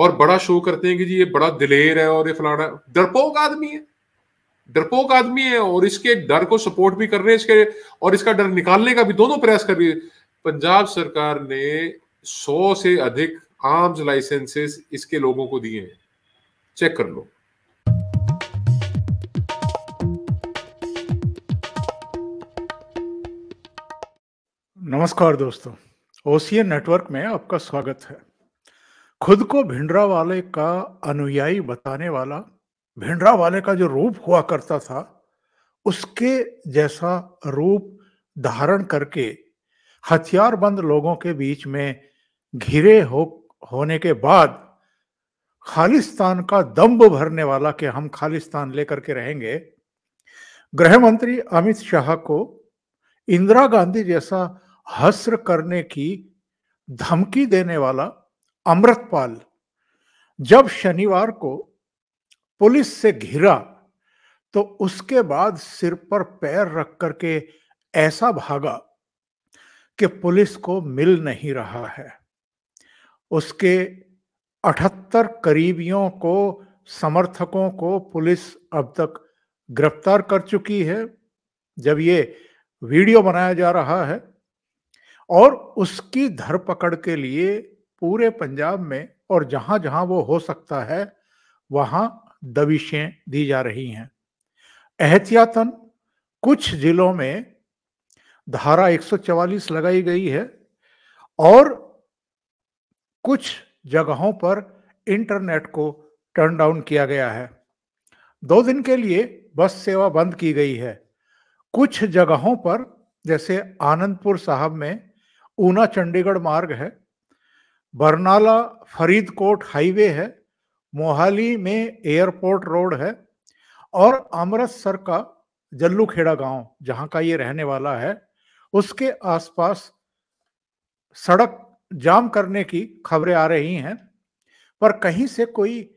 और बड़ा शो करते हैं कि जी ये बड़ा दिलेर है और ये फलाना डरपोक आदमी है डरपोक आदमी है और इसके डर को सपोर्ट भी कर रहे हैं इसके और इसका डर निकालने का भी दोनों प्रयास कर रही है पंजाब सरकार ने सौ से अधिक आर्म्स लाइसेंसेस इसके लोगों को दिए हैं चेक कर लो नमस्कार दोस्तों ओसीएन नेटवर्क में आपका स्वागत है खुद को भिंडरा वाले का अनुयायी बताने वाला भिंडरा वाले का जो रूप हुआ करता था उसके जैसा रूप धारण करके हथियारबंद लोगों के बीच में घिरे हो होने के बाद खालिस्तान का दम्ब भरने वाला कि हम खालिस्तान लेकर के रहेंगे गृह मंत्री अमित शाह को इंदिरा गांधी जैसा हस्र करने की धमकी देने वाला अमृतपाल जब शनिवार को पुलिस से घिरा तो उसके बाद सिर पर पैर रख करके ऐसा भागा कि पुलिस को मिल नहीं रहा है उसके अठहत्तर करीबियों को समर्थकों को पुलिस अब तक गिरफ्तार कर चुकी है जब ये वीडियो बनाया जा रहा है और उसकी धरपकड़ के लिए पूरे पंजाब में और जहां जहां वो हो सकता है वहां दबिशें दी जा रही हैं एहतियातन कुछ जिलों में धारा 144 लगाई गई है और कुछ जगहों पर इंटरनेट को टर्न डाउन किया गया है दो दिन के लिए बस सेवा बंद की गई है कुछ जगहों पर जैसे आनंदपुर साहब में ऊना चंडीगढ़ मार्ग है बरनाला फरीदकोट हाईवे है मोहाली में एयरपोर्ट रोड है और अमृतसर का जल्लूखेड़ा गांव जहां का ये रहने वाला है उसके आसपास सड़क जाम करने की खबरें आ रही हैं पर कहीं से कोई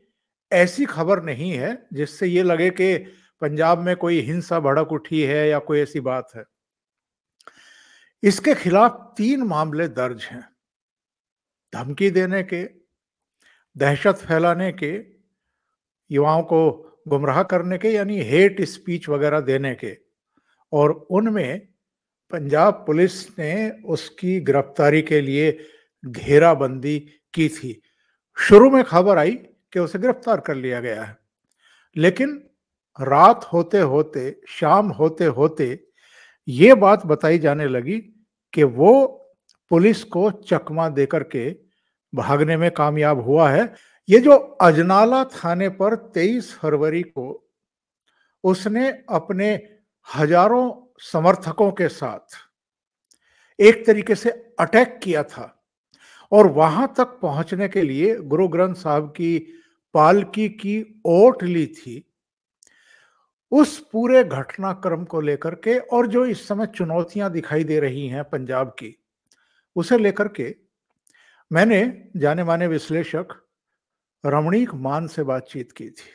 ऐसी खबर नहीं है जिससे ये लगे कि पंजाब में कोई हिंसा भड़क उठी है या कोई ऐसी बात है इसके खिलाफ तीन मामले दर्ज हैं धमकी देने के दहशत फैलाने के युवाओं को गुमराह करने के यानी हेट स्पीच वगैरह देने के और उनमें पंजाब पुलिस ने उसकी गिरफ्तारी के लिए घेराबंदी की थी शुरू में खबर आई कि उसे गिरफ्तार कर लिया गया है लेकिन रात होते होते शाम होते होते ये बात बताई जाने लगी कि वो पुलिस को चकमा देकर के भागने में कामयाब हुआ है ये जो अजनाला थाने पर 23 फरवरी को उसने अपने हजारों समर्थकों के साथ एक तरीके से अटैक किया था और वहां तक पहुंचने के लिए गुरु ग्रंथ साहब की पालकी की ओट ली थी उस पूरे घटनाक्रम को लेकर के और जो इस समय चुनौतियां दिखाई दे रही हैं पंजाब की उसे लेकर के मैंने जाने माने विश्लेषक रमणीक मान से बातचीत की थी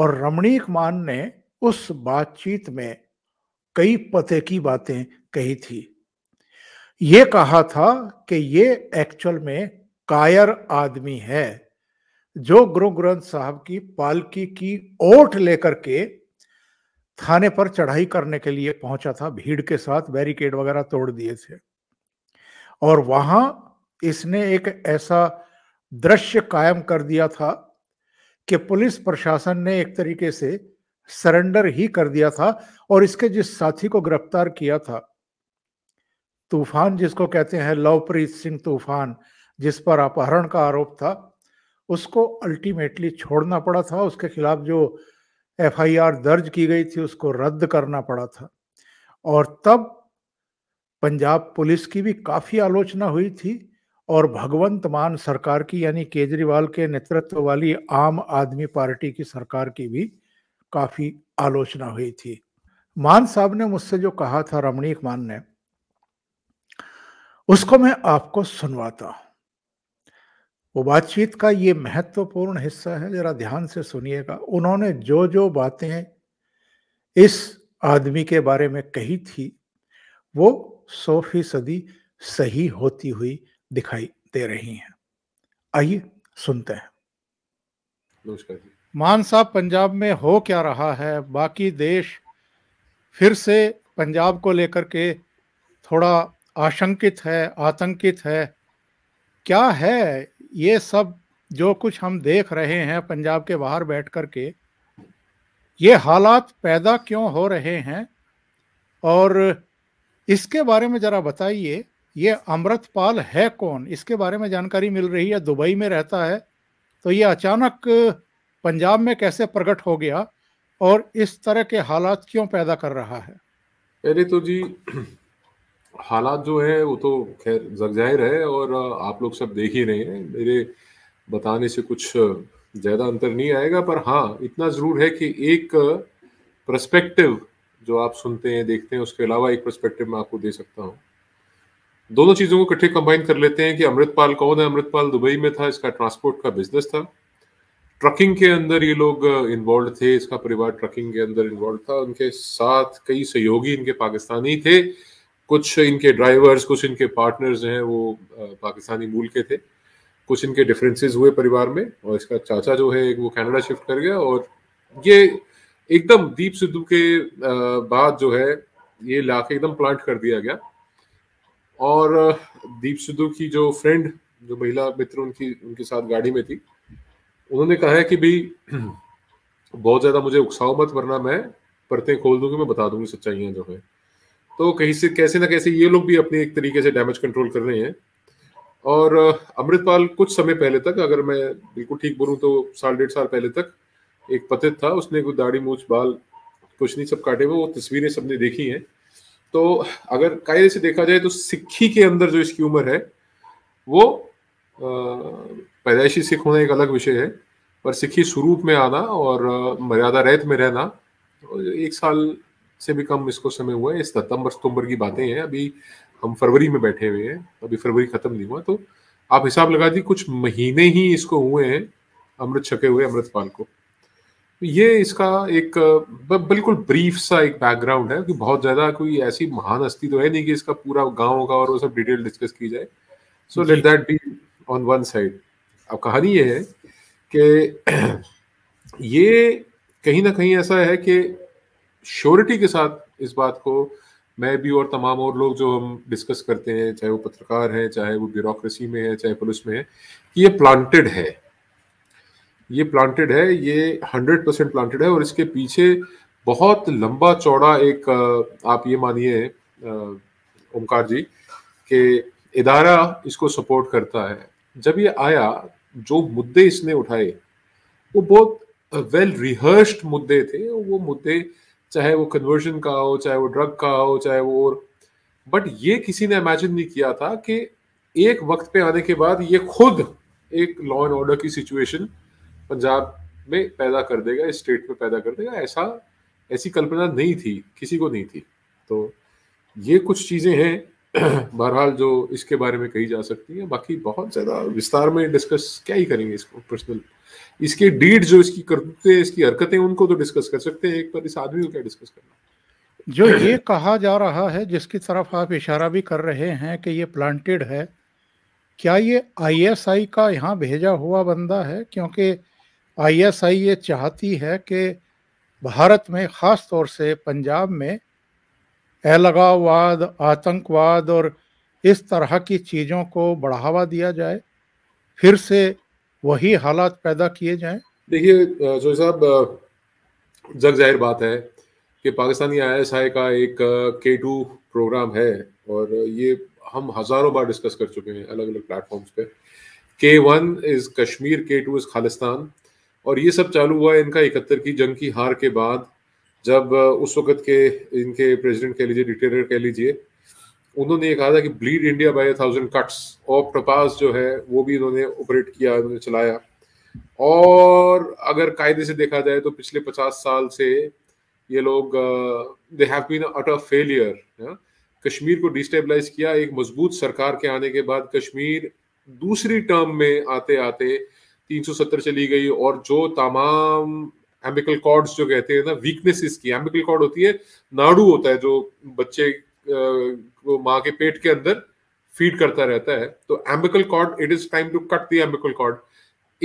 और रमणीक मान ने उस बातचीत में कई पते की बातें कही थी ये कहा था कि ये एक्चुअल में कायर आदमी है जो गुरु ग्रंथ साहब की पालकी की ओट लेकर के थाने पर चढ़ाई करने के लिए पहुंचा था भीड़ के साथ बैरिकेड वगैरह तोड़ दिए थे और वहां इसने एक ऐसा दृश्य कायम कर दिया था कि पुलिस प्रशासन ने एक तरीके से सरेंडर ही कर दिया था और इसके जिस साथी को गिरफ्तार किया था तूफान जिसको कहते हैं लवप्रीत सिंह तूफान जिस पर अपहरण का आरोप था उसको अल्टीमेटली छोड़ना पड़ा था उसके खिलाफ जो एफआईआर दर्ज की गई थी उसको रद्द करना पड़ा था और तब पंजाब पुलिस की भी काफ़ी आलोचना हुई थी और भगवंत मान सरकार की यानी केजरीवाल के नेतृत्व वाली आम आदमी पार्टी की सरकार की भी काफ़ी आलोचना हुई थी मान साहब ने मुझसे जो कहा था रमणीक मान ने उसको मैं आपको सुनवाता हूं वो बातचीत का ये महत्वपूर्ण हिस्सा है जरा ध्यान से सुनिएगा उन्होंने जो जो बातें इस आदमी के बारे में कही थी वो सौ फीसदी सही होती हुई दिखाई दे रही हैं आइए सुनते हैं नमस्कार मान साहब पंजाब में हो क्या रहा है बाकी देश फिर से पंजाब को लेकर के थोड़ा आशंकित है आतंकित है क्या है ये सब जो कुछ हम देख रहे हैं पंजाब के बाहर बैठ कर के ये हालात पैदा क्यों हो रहे हैं और इसके बारे में ज़रा बताइए ये अमृतपाल है कौन इसके बारे में जानकारी मिल रही है दुबई में रहता है तो ये अचानक पंजाब में कैसे प्रकट हो गया और इस तरह के हालात क्यों पैदा कर रहा है अरे तो जी हालात जो है वो तो खैर जगजाहिर है और आप लोग सब देख ही रहे हैं मेरे बताने से कुछ ज़्यादा अंतर नहीं आएगा पर हाँ इतना ज़रूर है कि एक प्रस्पेक्टिव जो आप सुनते हैं देखते हैं उसके अलावा एक प्रस्पेक्टिव मैं आपको दे सकता हूँ दोनों चीज़ों को इकट्ठे कंबाइन कर लेते हैं कि अमृतपाल कौन है अमृतपाल दुबई में था इसका ट्रांसपोर्ट का बिजनेस था ट्रकिंग के अंदर ये लोग इन्वॉल्व uh, थे इसका परिवार ट्रकिंग के अंदर इन्वॉल्व था उनके साथ कई सहयोगी इनके पाकिस्तानी थे कुछ इनके ड्राइवर्स कुछ इनके पार्टनर्स हैं वो uh, पाकिस्तानी मूल के थे कुछ इनके डिफरेंसेस हुए परिवार में और इसका चाचा जो है वो कनाडा शिफ्ट कर गया और ये एकदम दीप सिद्धू के uh, बाद जो है ये लाके एकदम प्लांट कर दिया गया और दीप सिद्धू की जो फ्रेंड जो महिला मित्र उनकी उनके साथ गाड़ी में थी उन्होंने कहा है कि भी बहुत ज्यादा मुझे उकसाओ मत वरना मैं परतें खोल दूंगी मैं बता दूंगी सच्चाइयां जो है तो कहीं से कैसे ना कैसे ये लोग भी अपने एक तरीके से डैमेज कंट्रोल कर रहे हैं और अमृतपाल कुछ समय पहले तक अगर मैं बिल्कुल ठीक बोलूँ तो साल डेढ़ साल पहले तक एक पतित था उसने कोई दाढ़ी मूछ बाल कुछ नहीं सब काटे हुए वो तस्वीरें सबने देखी हैं तो अगर कायदे से देखा जाए तो सिक्खी के अंदर जो इसकी उम्र है वो पैदाइशी सिख होना एक अलग विषय है पर सिक्खी स्वरूप में आना और मर्यादा रेत में रहना एक साल से भी कम इसको समय हुआ है सितंबर सितंबर की बातें हैं अभी हम फरवरी में बैठे हुए हैं अभी फरवरी खत्म नहीं हुआ तो आप हिसाब लगा दी कुछ महीने ही इसको हुए हैं अमृत छके हुए अमृतपाल को ये इसका एक बिल्कुल ब्रीफ सा एक बैकग्राउंड है कि बहुत ज़्यादा कोई ऐसी महान हस्ती तो है नहीं कि इसका पूरा गाँव का और वो सब डिटेल डिस्कस की जाए so let that be on one side अब कहानी ये है कि ये कहीं ना कहीं ऐसा है कि श्योरिटी के साथ इस बात को मैं भी और तमाम और लोग जो हम डिस्कस करते हैं चाहे वो पत्रकार हैं चाहे वो ब्यूरोक्रेसी में है चाहे पुलिस में है कि ये प्लांटेड है ये प्लांटेड है ये हंड्रेड परसेंट प्लांटेड है और इसके पीछे बहुत लंबा चौड़ा एक आप ये मानिए ओमकार जी के इदारा इसको सपोर्ट करता है जब ये आया जो मुद्दे इसने उठाए वो बहुत वेल रिहर्स्ड मुद्दे थे वो मुद्दे चाहे वो कन्वर्जन का हो चाहे वो ड्रग का हो चाहे वो और बट ये किसी ने इमेजिन नहीं किया था कि एक वक्त पे आने के बाद ये खुद एक लॉ एंड ऑर्डर की सिचुएशन पंजाब में पैदा कर देगा इस स्टेट में पैदा कर देगा ऐसा ऐसी कल्पना नहीं थी किसी को नहीं थी तो ये कुछ चीज़ें हैं बहरहाल जो इसके बारे में कही जा सकती है बाकी बहुत ज़्यादा विस्तार में डिस्कस क्या ही करेंगे इसको पर्सनल इसके डीड जो इसकी करते इसकी हरकतें उनको तो डिस्कस कर सकते हैं एक पर इस आदमी को क्या डिस्कस करना जो ये कहा जा रहा है जिसकी तरफ आप इशारा भी कर रहे हैं कि ये प्लांटेड है क्या ये आईएसआई का यहाँ भेजा हुआ बंदा है क्योंकि आईएसआई ये चाहती है कि भारत में ख़ास तौर से पंजाब में अलगाववाद आतंकवाद और इस तरह की चीज़ों को बढ़ावा दिया जाए फिर से वही हालात पैदा किए जाएं देखिए जो साहब जग जाहिर बात है कि पाकिस्तानी आई का एक के टू प्रोग्राम है और ये हम हज़ारों बार डिस्कस कर चुके हैं अलग अलग प्लेटफॉर्म्स पे के वन इज़ कश्मीर के टू इज़ खालिस्तान और ये सब चालू हुआ इनका इकहत्तर की जंग की हार के बाद जब उस वक्त के इनके प्रेसिडेंट कह लीजिए डिटेलर कह लीजिए उन्होंने ये कहा था कि bleed India by thousand cuts और प्रपास जो है वो भी इन्होंने ऑपरेट किया उन्होंने चलाया और अगर कायदे से देखा जाए तो पिछले पचास साल से ये लोग they have been at a failure Kashmir को डिस्टेबलाइज किया एक मजबूत सरकार के आने के बाद कश्मीर दूसरी टर्म में आते आते 370 चली गई और जो तमाम एम्बिकल कॉर्ड्स जो कहते हैं ना वीकनेसेस की एम्बिकल कॉर्ड होती है नाड़ू होता है जो बच्चे को माँ के पेट के अंदर फीड करता रहता है तो umbilical cord it is time to cut the umbilical cord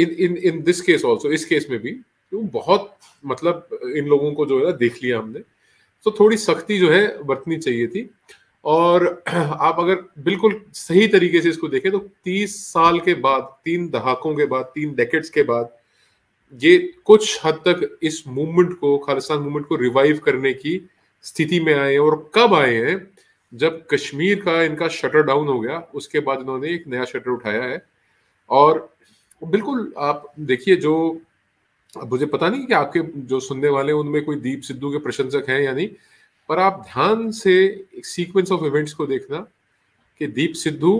in in in this case also इस केस में भी तो बहुत मतलब इन लोगों को जो है ना देख लिया हमने तो थोड़ी सख्ती जो है बरतनी चाहिए थी और आप अगर बिल्कुल सही तरीके से इसको देखें तो 30 साल के बाद तीन दहाकों के बाद तीन डेकेट्स के बाद ये कुछ हद तक इस मूवमेंट को खालिस्तान मूवमेंट को रिवाइव करने की स्थिति में आए हैं और कब आए हैं जब कश्मीर का इनका शटर डाउन हो गया उसके बाद इन्होंने एक नया शटर उठाया है और बिल्कुल आप देखिए जो मुझे पता नहीं कि आपके जो सुनने वाले उनमें कोई दीप सिद्धू के प्रशंसक हैं या नहीं पर आप ध्यान से सीक्वेंस ऑफ इवेंट्स को देखना कि दीप सिद्धू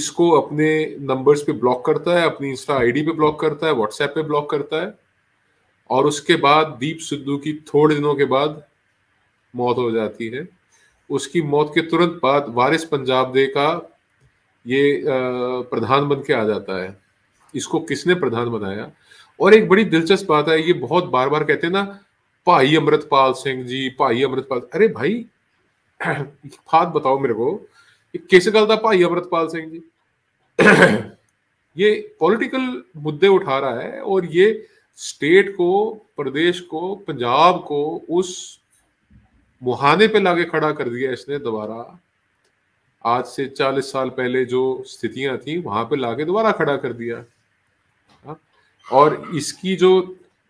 इसको अपने नंबर्स पे ब्लॉक करता है अपनी इंस्टा आईडी पे ब्लॉक करता है व्हाट्सएप पे ब्लॉक करता है और उसके बाद दीप सिद्धू की थोड़े दिनों के बाद मौत हो जाती है उसकी मौत के तुरंत बाद वारिस पंजाब दे का ये प्रधान बन के आ जाता है इसको किसने प्रधान बनाया और एक बड़ी दिलचस्प बात है ये बहुत बार बार कहते हैं ना भाई अमृतपाल सिंह जी भाई अमृतपाल अरे भाई बात बताओ मेरे को किस गल का भाई अमृतपाल सिंह जी ये पॉलिटिकल मुद्दे उठा रहा है और ये स्टेट को प्रदेश को पंजाब को उस मुहाने पे लाके खड़ा कर दिया इसने दोबारा आज से चालीस साल पहले जो स्थितियां थी वहां पे लाके दोबारा खड़ा कर दिया हाँ? और इसकी जो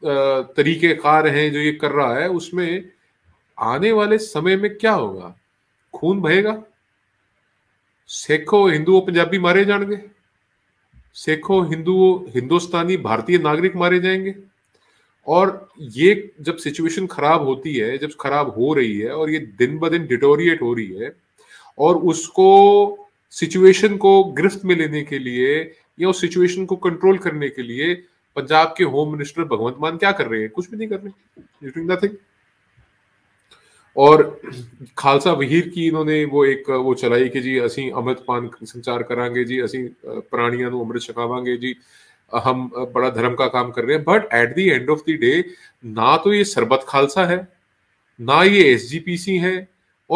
तरीके कार हैं जो ये कर रहा है उसमें आने वाले समय में क्या होगा खून बहेगा सिखो हिंदुओं पंजाबी मारे जाएंगे सिखो हिंदुओं हिंदुस्तानी भारतीय नागरिक मारे जाएंगे और ये जब सिचुएशन खराब होती है जब खराब हो रही है और ये दिन ब दिन डिटोरिएट हो रही है और उसको सिचुएशन को गिरफ्त में लेने के लिए या उस सिचुएशन को कंट्रोल करने के लिए पंजाब के होम मिनिस्टर भगवंत मान क्या कर रहे हैं कुछ भी नहीं कर रहे नथिंग और खालसा वहीर की इन्होंने वो एक वो चलाई कि जी असी अमृत पान संचार ਜੀ जी असी प्राणियों अमृत ਛਕਾਵਾਂਗੇ जी हम बड़ा धर्म का काम कर रहे हैं but at the end of the day ना तो ये सरबत खालसा है ना ये एसजीपीसी है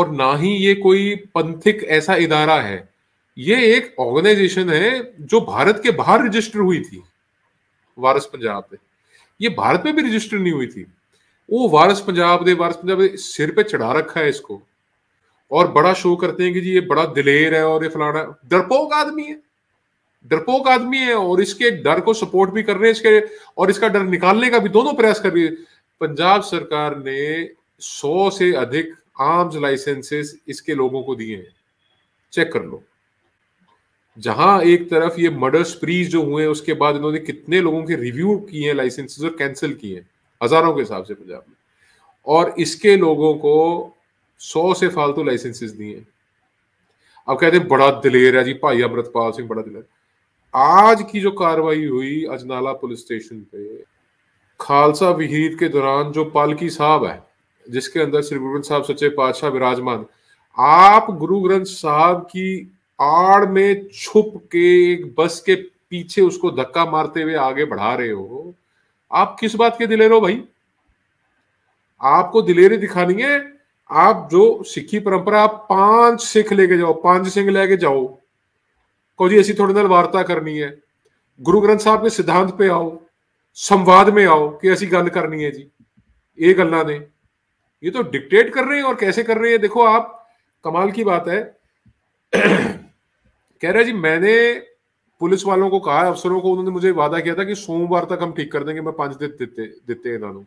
और ना ही ये कोई पंथिक ऐसा इदारा है ये एक ऑर्गेनाइजेशन है जो भारत के बाहर रजिस्टर हुई थी वारस पंजाब ਦੇ ये भारत में भी रजिस्टर नहीं हुई थी वो वारस पंजाब दे वारस पंजाब दे सिर पे चढ़ा रखा है इसको और बड़ा शो करते हैं कि जी ये बड़ा दिलेर है और ये फलाना डरपोक आदमी है डरपोक आदमी है और इसके डर को सपोर्ट भी कर रहे हैं इसके और इसका डर निकालने का भी दोनों प्रयास कर रही है पंजाब सरकार ने सौ से अधिक आर्म्स लाइसेंसेस इसके लोगों को दिए हैं चेक कर लो जहां एक तरफ ये मर्डर स्प्रीज जो हुए उसके बाद इन्होंने कितने लोगों के रिव्यू किए हैं लाइसेंसेस और कैंसिल किए हैं हजारों के हिसाब से पंजाब में और इसके लोगों को सौ से फालतू लाइसेंसेस दिए अब कहते हैं बड़ा दिलेर है जी भाई अमृतपाल सिंह बड़ा दिलेर आज की जो कार्रवाई हुई अजनाला पुलिस स्टेशन पे खालसा विहीद के दौरान जो पालकी साहब है जिसके अंदर श्री गुरु ग्रंथ साहब सच्चे पातशाह विराजमान आप गुरु ग्रंथ साहब की आड़ में छुप के एक बस के पीछे उसको धक्का मारते हुए आगे बढ़ा रहे हो आप किस बात के दिलेर हो भाई आपको दिलेरी दिखानी है आप जो सिखी परंपरा आप पांच सिख लेके जाओ पांच सिंह लेके जाओ कहो जी ऐसी थोड़ी देर वार्ता करनी है गुरु ग्रंथ साहब के सिद्धांत पे आओ संवाद में आओ कि ऐसी गल करनी है जी ये गल्ला ने ये तो डिक्टेट कर रहे हैं और कैसे कर रहे हैं देखो आप कमाल की बात है कह रहा जी मैंने पुलिस वालों को कहा अफसरों को उन्होंने मुझे वादा किया था कि सोमवार तक हम ठीक कर देंगे मैं पांच दिन देते देते इन्होंने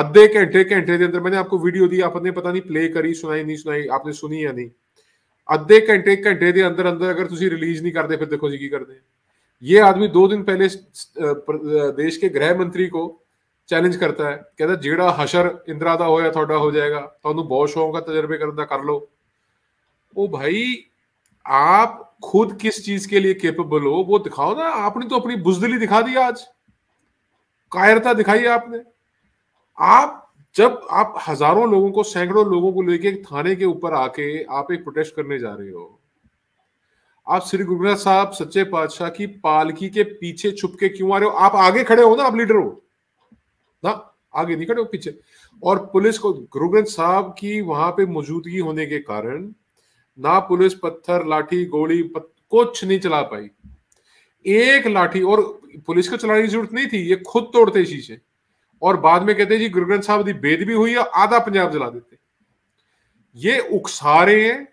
आधे घंटे घंटे के अंदर मैंने आपको वीडियो दी आपने पता नहीं प्ले करी सुनाई नहीं सुनाई आपने सुनी या नहीं ਅੱਧੇ ਘੰਟੇ ਘੰਟੇ ਦੇ ਅੰਦਰ ਅੰਦਰ ਅਗਰ ਤੁਸੀਂ ਰਿਲੀਜ਼ ਨਹੀਂ ਕਰਦੇ ਫਿਰ ਦੇਖੋ ਜੀ ਕੀ ਕਰਦੇ ये आदमी दो दिन पहले देश के गृह मंत्री को चैलेंज करता है कहता जेड़ा हशर इंदिरा ਦਾ ਹੋਇਆ ਤੁਹਾਡਾ ਹੋ ਜਾਏਗਾ ਤੁਹਾਨੂੰ ਬਹੁਤ ਸ਼ੌਂਕ ਆ ਤਜਰਬੇ ਕਰਨ ਦਾ ਕਰ ਲਓ ਉਹ ਭਾਈ आप खुद किस चीज के लिए केपेबल हो वो दिखाओ ना आपने तो अपनी बुजदली दिखा दी आज कायरता दिखाई आपने आप जब आप हजारों लोगों को सैकड़ों लोगों को लेके थाने के ऊपर आके आप एक प्रोटेस्ट करने जा रहे हो आप श्री गुरु ग्रंथ साहब सच्चे पातशाह की पालकी के पीछे छुप के क्यों आ रहे हो आप आगे खड़े हो ना आप लीडर हो ना आगे नहीं खड़े हो पीछे और पुलिस को गुरु ग्रंथ साहब की वहां पे मौजूदगी होने के कारण ना पुलिस पत्थर लाठी गोली पत, कुछ नहीं चला पाई एक लाठी और पुलिस को चलाने की जरूरत नहीं थी ये खुद तोड़ते शीशे और बाद में कहते जी गुरु ग्रंथ साहब की भी हुई है आधा पंजाब जला देते ये उकसा रहे हैं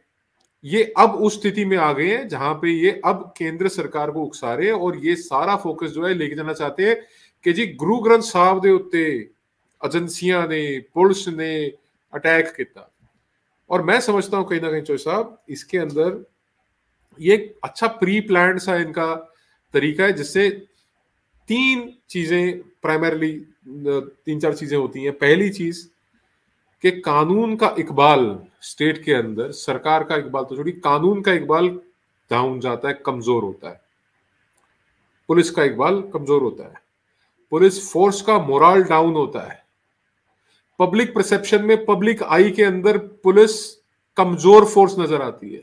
ये अब उस स्थिति में आ गए हैं जहां पे ये अब केंद्र सरकार को उकसा रहे हैं और ये सारा फोकस जो है लेके जाना चाहते हैं कि जी गुरु ग्रंथ साहब के उत्ते एजेंसियां ने पुलिस ने अटैक किया और मैं समझता हूं कहीं ना कहीं चोई साहब इसके अंदर ये अच्छा प्री प्लान सा इनका तरीका है जिससे तीन चीजें प्राइमरली तीन चार चीजें होती हैं पहली चीज कि कानून का इकबाल स्टेट के अंदर सरकार का इकबाल तो छोड़िए कानून का इकबाल डाउन जाता है कमजोर होता है पुलिस का इकबाल कमजोर होता है पुलिस फोर्स का मोरल डाउन होता है पब्लिक परसेप्शन में पब्लिक आई के अंदर पुलिस कमजोर फोर्स नजर आती है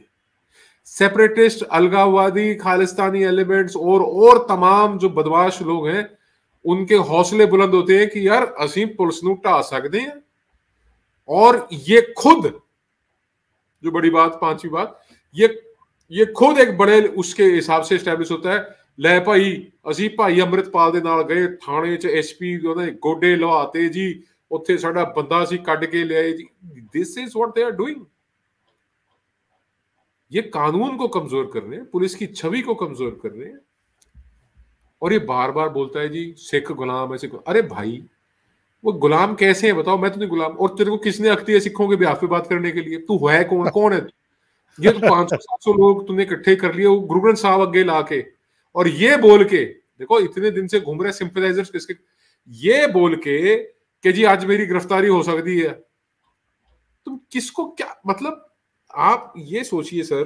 सेपरेटिस्ट अलगाववादी खालिस्तानी एलिमेंट्स और और तमाम जो बदमाश लोग हैं उनके हौसले बुलंद होते हैं कि यार असीम पुलिस ढा सकते हैं और ये खुद जो बड़ी बात पांचवी बात ये ये खुद एक बड़े उसके हिसाब से स्टैब्लिश होता है लै भाई ਅਸੀਂ भाई अमृतपाल ਦੇ ਨਾਲ ਗਏ ਥਾਣੇ 'ਚ ਐਸਪੀ ਉਹਦੇ ਗੋਡੇ ਲਵਾਤੇ ਜੀ ਉੱਥੇ ਸਾਡਾ ਬੰਦਾ ਸੀ ਕੱਢ ਕੇ ਲਿਆਏ ਜੀ this is what they are doing ये कानून को कमजोर कर रहे हैं पुलिस की छवि को कमजोर कर रहे हैं और ये बार बार बोलता है जी सिख गुलाम है सिख अरे भाई वो गुलाम कैसे है बताओ मैं तो नहीं गुलाम और तेरे को किसने अख्ती है सिखों के बिहाफ पे बात करने के लिए तू है कौन कौन है ये तो पांच सौ सात सौ लोग तुमने इकट्ठे कर लिए गुरु ग्रंथ साहब अगे ला के और ये बोल के देखो इतने दिन से घूम रहे सिंपलाइजर किसके ये बोल के कि जी आज मेरी गिरफ्तारी हो सकती है तुम किसको क्या मतलब आप ये सोचिए सर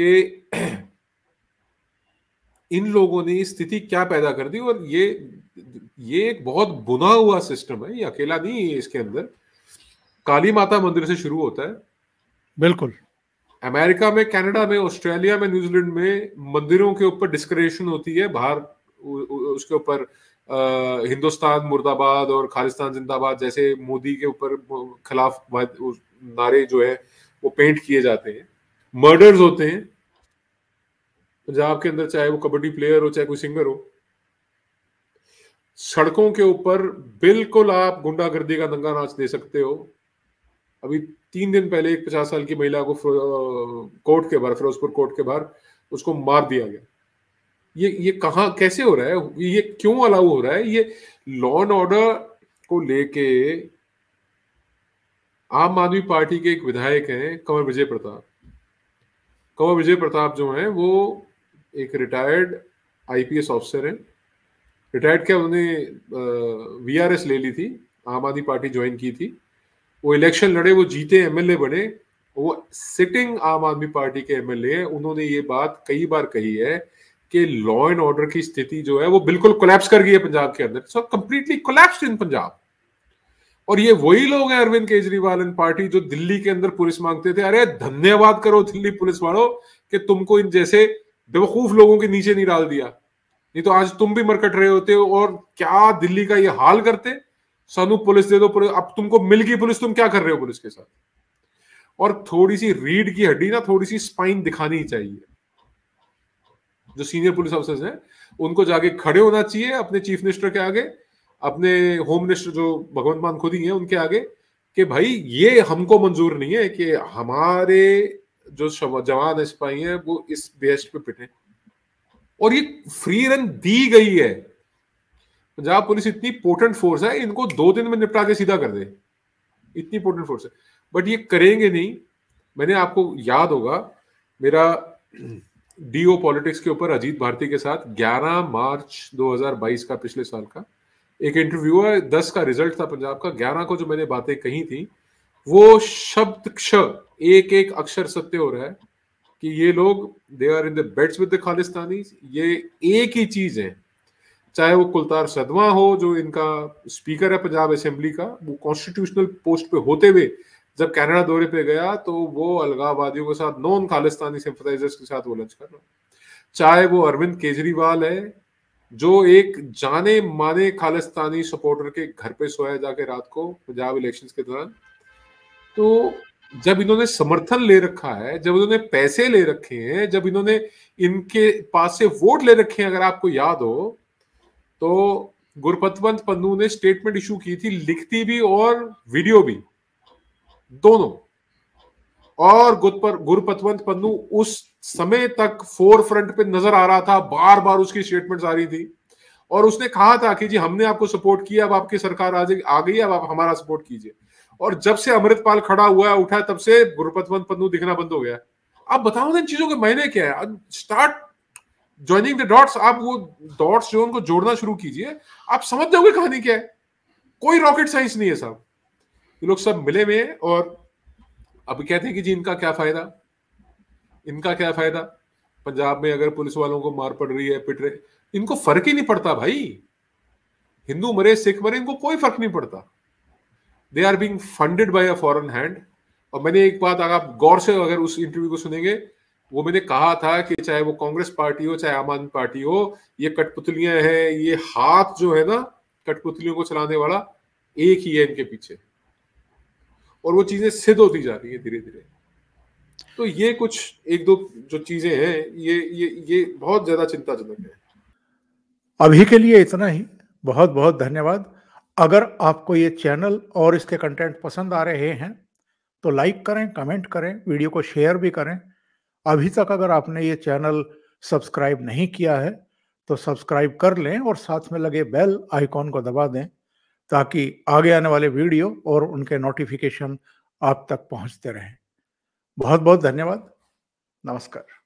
कि इन लोगों ने स्थिति क्या पैदा कर दी और ये ये एक बहुत बुना हुआ सिस्टम है ये अकेला नहीं है इसके अंदर काली माता मंदिर से शुरू होता है बिल्कुल अमेरिका में कनाडा में ऑस्ट्रेलिया में न्यूजीलैंड में मंदिरों के ऊपर डिस्क्रिएशन होती है बाहर उसके ऊपर हिंदुस्तान मुर्दाबाद और खालिस्तान जिंदाबाद जैसे मोदी के ऊपर खिलाफ नारे जो है वो पेंट किए जाते हैं मर्डर्स होते हैं पंजाब के अंदर चाहे वो कबड्डी प्लेयर हो चाहे कोई सिंगर हो सड़कों के ऊपर बिल्कुल आप गुंडागर्दी का दंगा नाच दे सकते हो अभी तीन दिन पहले एक पचास साल की महिला को कोर्ट के बाहर फिरोजपुर कोर्ट के बाहर उसको मार दिया गया ये ये कहा कैसे हो रहा है ये क्यों अलाउ हो रहा है ये लॉ एंड ऑर्डर को लेके आम आदमी पार्टी के एक विधायक हैं कंवर विजय प्रताप कंवर विजय प्रताप जो हैं वो एक रिटायर्ड आईपीएस ऑफिसर हैं रिटायर्ड क्या उन्होंने वीआरएस ले ली थी आम आदमी पार्टी ज्वाइन की थी वो इलेक्शन लड़े वो जीते एमएलए बने वो सिटिंग आम आदमी पार्टी के एमएलए उन्होंने ये बात कई बार कही है कि लॉ एंड ऑर्डर की स्थिति जो है वो बिल्कुल कोलैप्स कर गई है पंजाब के अंदर so completely collapsed in Punjab और ये वही लोग हैं अरविंद केजरीवाल इन पार्टी जो दिल्ली के अंदर पुलिस मांगते थे अरे धन्यवाद करो दिल्ली पुलिस वालों कि तुमको इन जैसे बेवकूफ लोगों के नीचे नहीं डाल दिया नहीं तो आज तुम भी मरकट रहे होते हो और क्या दिल्ली का ये हाल करते सानू पुलिस दे दो पुलिस अब तुमको मिल गई पुलिस तुम क्या कर रहे हो पुलिस के साथ और थोड़ी सी रीढ़ की हड्डी ना थोड़ी सी स्पाइन दिखानी चाहिए जो सीनियर पुलिस ऑफिसर्स हैं उनको जाके खड़े होना चाहिए अपने चीफ मिनिस्टर के आगे अपने होम मिनिस्टर जो भगवंत मान खुद ही हैं उनके आगे कि भाई ये हमको मंजूर नहीं है कि हमारे जो जवान सिपाही हैं वो इस बेस्ट पे पिटे और ये फ्री रन दी गई है पंजाब पुलिस इतनी पोर्टेंट फोर्स है इनको दो दिन में निपटा के सीधा कर दे इतनी पोर्टेंट फोर्स है बट ये करेंगे नहीं मैंने आपको याद होगा मेरा डीओ पॉलिटिक्स के ऊपर अजीत भारती के साथ 11 मार्च 2022 का पिछले साल का एक इंटरव्यू है दस का रिजल्ट था पंजाब का ग्यारह को जो मैंने बातें कही थी वो शब्द क्ष एक एक अक्षर सत्य हो रहा है कि ये लोग they are in the beds with the Khalistani ये एक ही चीज है चाहे वो कुलतार सदमा हो जो इनका स्पीकर है पंजाब असेंबली का वो कॉन्स्टिट्यूशनल पोस्ट पे होते हुए जब कनाडा दौरे पे गया तो वो अलगावादियों के साथ नॉन खालिस्तानी सिंपथाइजर्स के साथ वो लंच कर रहा चाहे वो अरविंद केजरीवाल है जो एक जाने माने खालिस्तानी सपोर्टर के घर पे सोया जाके रात को पंजाब इलेक्शन के दौरान तो जब इन्होंने समर्थन ले रखा है जब इन्होंने पैसे ले रखे हैं जब इन्होंने इनके पास से वोट ले रखे हैं अगर आपको याद हो तो गुरपतवंत पन्नू ने स्टेटमेंट इशू की थी लिखती भी और वीडियो भी दोनों और गुरुपतवंत गुरपतवंत पन्नू उस समय तक फोर फ्रंट पे नजर आ रहा था बार बार उसकी स्टेटमेंट आ रही थी और उसने कहा था कि जी हमने आपको सपोर्ट किया अब आपकी सरकार आ आ गई अब आप हमारा सपोर्ट कीजिए और जब से अमृतपाल खड़ा हुआ है उठा तब से गुरपतवंत पन्नू दिखना बंद हो गया अब बताओ ना इन चीजों के मायने क्या है स्टार्ट ज्वाइनिंग द डॉट्स आप वो डॉट्स जो उनको जोड़ना शुरू कीजिए आप समझ जाओगे कहानी क्या है कोई रॉकेट साइंस नहीं है साहब ये लोग सब मिले हुए हैं और अब कहते हैं कि जी इनका क्या फायदा इनका क्या फायदा पंजाब में अगर पुलिस वालों को मार पड़ रही है पिट रहे इनको फर्क ही नहीं पड़ता भाई हिंदू मरे सिख मरे इनको कोई फर्क नहीं पड़ता they are being funded by a foreign hand और मैंने एक बात अगर आप गौर से अगर उस इंटरव्यू को सुनेंगे वो मैंने कहा था कि चाहे वो कांग्रेस पार्टी हो चाहे आम आदमी पार्टी हो ये कठपुतलियां हैं ये हाथ जो है ना कठपुतलियों को चलाने वाला एक ही है इनके पीछे और वो चीजें सिद्ध होती जा रही है धीरे धीरे तो ये कुछ एक दो जो चीजें हैं ये ये ये बहुत ज्यादा चिंताजनक है अभी के लिए इतना ही बहुत बहुत धन्यवाद अगर आपको ये चैनल और इसके कंटेंट पसंद आ रहे हैं तो लाइक करें कमेंट करें वीडियो को शेयर भी करें अभी तक अगर आपने ये चैनल सब्सक्राइब नहीं किया है तो सब्सक्राइब कर लें और साथ में लगे बेल आइकॉन को दबा दें ताकि आगे आने वाले वीडियो और उनके नोटिफिकेशन आप तक पहुंचते रहें बहुत बहुत धन्यवाद नमस्कार